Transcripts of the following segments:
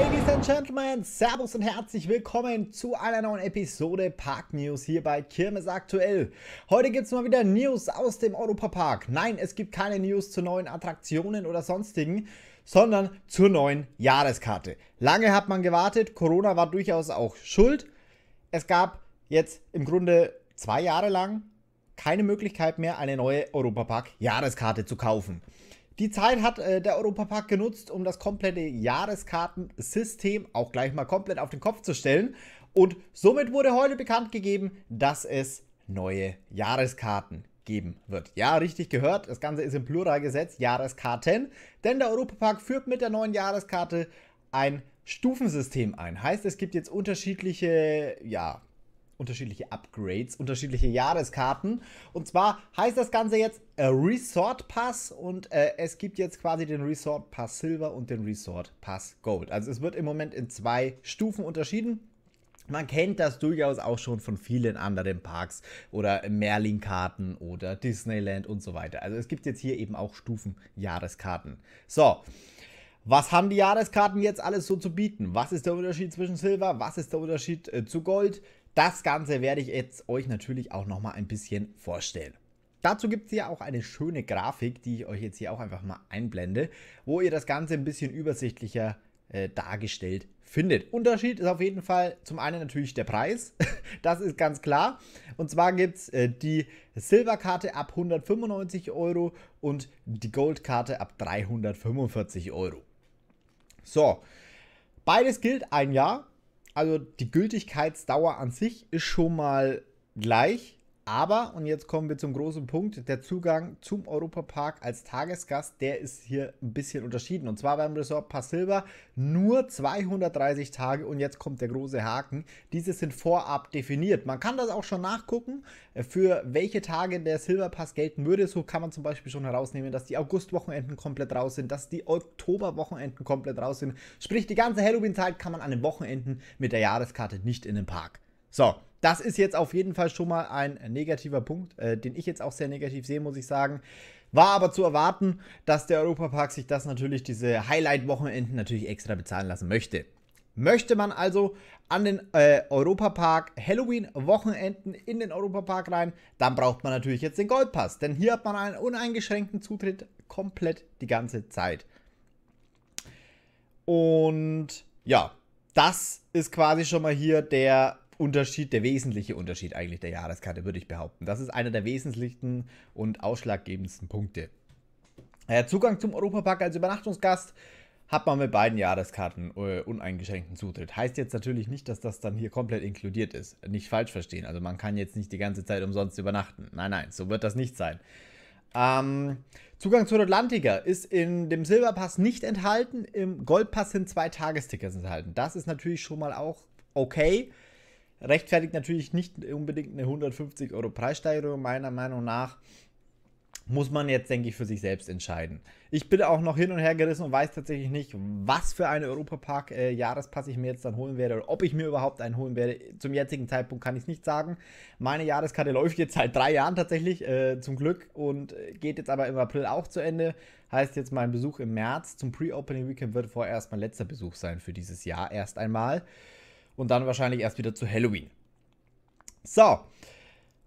Ladies and Gentlemen, Servus und herzlich willkommen zu einer neuen Episode Park News hier bei Kirmes Aktuell. Heute gibt es mal wieder News aus dem Europapark. Nein, es gibt keine News zu neuen Attraktionen oder sonstigen, sondern zur neuen Jahreskarte. Lange hat man gewartet, Corona war durchaus auch schuld. Es gab jetzt im Grunde zwei Jahre lang keine Möglichkeit mehr, eine neue Europapark-Jahreskarte zu kaufen. Die Zeit hat äh, der Europapark genutzt, um das komplette Jahreskartensystem auch gleich mal komplett auf den Kopf zu stellen. Und somit wurde heute bekannt gegeben, dass es neue Jahreskarten geben wird. Ja, richtig gehört. Das Ganze ist im Plural gesetzt, Jahreskarten. Denn der Europapark führt mit der neuen Jahreskarte ein Stufensystem ein. Heißt, es gibt jetzt unterschiedliche ja, unterschiedliche Upgrades, unterschiedliche Jahreskarten. Und zwar heißt das Ganze jetzt äh, Resort Pass und äh, es gibt jetzt quasi den Resort Pass Silver und den Resort Pass Gold. Also es wird im Moment in zwei Stufen unterschieden. Man kennt das durchaus auch schon von vielen anderen Parks oder Merlin-Karten oder Disneyland und so weiter. Also es gibt jetzt hier eben auch Stufen Jahreskarten. So, was haben die Jahreskarten jetzt alles so zu bieten? Was ist der Unterschied zwischen Silber? Was ist der Unterschied äh, zu Gold? Das Ganze werde ich jetzt euch natürlich auch nochmal ein bisschen vorstellen. Dazu gibt es ja auch eine schöne Grafik, die ich euch jetzt hier auch einfach mal einblende, wo ihr das Ganze ein bisschen übersichtlicher äh, dargestellt findet. Unterschied ist auf jeden Fall zum einen natürlich der Preis, das ist ganz klar. Und zwar gibt es äh, die Silberkarte ab 195 Euro und die Goldkarte ab 345 Euro. So, beides gilt ein Jahr. Also die Gültigkeitsdauer an sich ist schon mal gleich. Aber, und jetzt kommen wir zum großen Punkt, der Zugang zum Europapark als Tagesgast, der ist hier ein bisschen unterschieden. Und zwar beim Resort Pass Passilva nur 230 Tage und jetzt kommt der große Haken. Diese sind vorab definiert. Man kann das auch schon nachgucken, äh, für welche Tage der Silberpass gelten würde. So kann man zum Beispiel schon herausnehmen, dass die Augustwochenenden komplett raus sind, dass die Oktoberwochenenden komplett raus sind. Sprich, die ganze Halloween-Zeit kann man an den Wochenenden mit der Jahreskarte nicht in den Park. So, das ist jetzt auf jeden Fall schon mal ein negativer Punkt, äh, den ich jetzt auch sehr negativ sehe, muss ich sagen. War aber zu erwarten, dass der Europapark sich das natürlich, diese Highlight-Wochenenden natürlich extra bezahlen lassen möchte. Möchte man also an den äh, Europapark Halloween-Wochenenden in den Europapark rein, dann braucht man natürlich jetzt den Goldpass. Denn hier hat man einen uneingeschränkten Zutritt komplett die ganze Zeit. Und ja, das ist quasi schon mal hier der Unterschied, der wesentliche Unterschied eigentlich der Jahreskarte, würde ich behaupten. Das ist einer der wesentlichsten und ausschlaggebendsten Punkte. Ja, Zugang zum Europapark als Übernachtungsgast hat man mit beiden Jahreskarten äh, uneingeschränkten Zutritt. Heißt jetzt natürlich nicht, dass das dann hier komplett inkludiert ist. Nicht falsch verstehen. Also man kann jetzt nicht die ganze Zeit umsonst übernachten. Nein, nein, so wird das nicht sein. Ähm, Zugang zur Atlantiker ist in dem Silberpass nicht enthalten. Im Goldpass sind zwei Tagestickets enthalten. Das ist natürlich schon mal auch okay. Rechtfertigt natürlich nicht unbedingt eine 150 Euro Preissteigerung, meiner Meinung nach. Muss man jetzt, denke ich, für sich selbst entscheiden. Ich bin auch noch hin und her gerissen und weiß tatsächlich nicht, was für einen Europapark-Jahrespass äh, ich mir jetzt dann holen werde oder ob ich mir überhaupt einen holen werde. Zum jetzigen Zeitpunkt kann ich es nicht sagen. Meine Jahreskarte läuft jetzt seit drei Jahren tatsächlich, äh, zum Glück, und geht jetzt aber im April auch zu Ende. Heißt jetzt, mein Besuch im März zum Pre-Opening Weekend wird vorerst mein letzter Besuch sein für dieses Jahr erst einmal und dann wahrscheinlich erst wieder zu Halloween. So,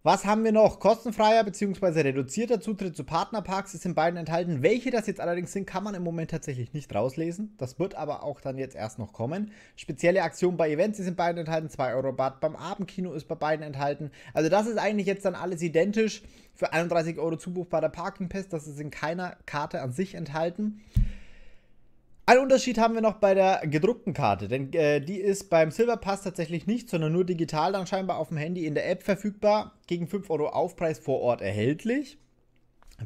was haben wir noch? Kostenfreier bzw. reduzierter Zutritt zu Partnerparks ist in beiden enthalten. Welche das jetzt allerdings sind, kann man im Moment tatsächlich nicht rauslesen. Das wird aber auch dann jetzt erst noch kommen. Spezielle Aktionen bei Events ist in beiden enthalten. 2 Euro Bad beim Abendkino ist bei beiden enthalten. Also das ist eigentlich jetzt dann alles identisch. Für 31 Euro Zubuch bei der Parking Pest, das ist in keiner Karte an sich enthalten. Einen Unterschied haben wir noch bei der gedruckten Karte, denn äh, die ist beim Silver Pass tatsächlich nicht, sondern nur digital dann scheinbar auf dem Handy in der App verfügbar, gegen 5 Euro Aufpreis vor Ort erhältlich.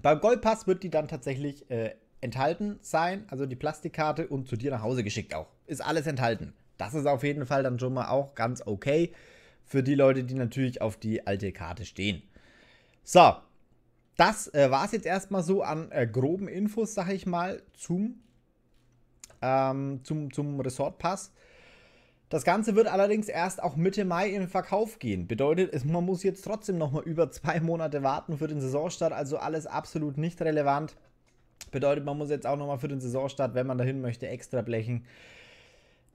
Beim Goldpass wird die dann tatsächlich äh, enthalten sein, also die Plastikkarte und zu dir nach Hause geschickt auch. Ist alles enthalten. Das ist auf jeden Fall dann schon mal auch ganz okay für die Leute, die natürlich auf die alte Karte stehen. So, das äh, war es jetzt erstmal so an äh, groben Infos, sag ich mal, zum ähm, zum, zum Resortpass. Das Ganze wird allerdings erst auch Mitte Mai in Verkauf gehen. Bedeutet, man muss jetzt trotzdem nochmal über zwei Monate warten für den Saisonstart, also alles absolut nicht relevant. Bedeutet, man muss jetzt auch nochmal für den Saisonstart, wenn man dahin möchte, extra blechen.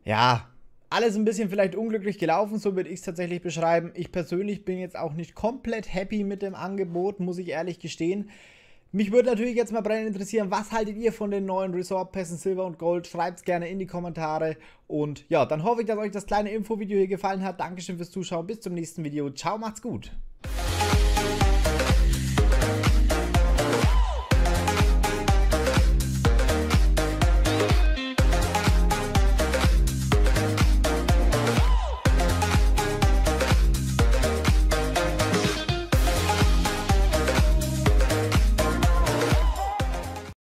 Ja, alles ein bisschen vielleicht unglücklich gelaufen, so würde ich es tatsächlich beschreiben. Ich persönlich bin jetzt auch nicht komplett happy mit dem Angebot, muss ich ehrlich gestehen. Mich würde natürlich jetzt mal brennend interessieren, was haltet ihr von den neuen Resort-Pässen Silber und Gold? Schreibt es gerne in die Kommentare. Und ja, dann hoffe ich, dass euch das kleine Infovideo hier gefallen hat. Dankeschön fürs Zuschauen. Bis zum nächsten Video. Ciao, macht's gut.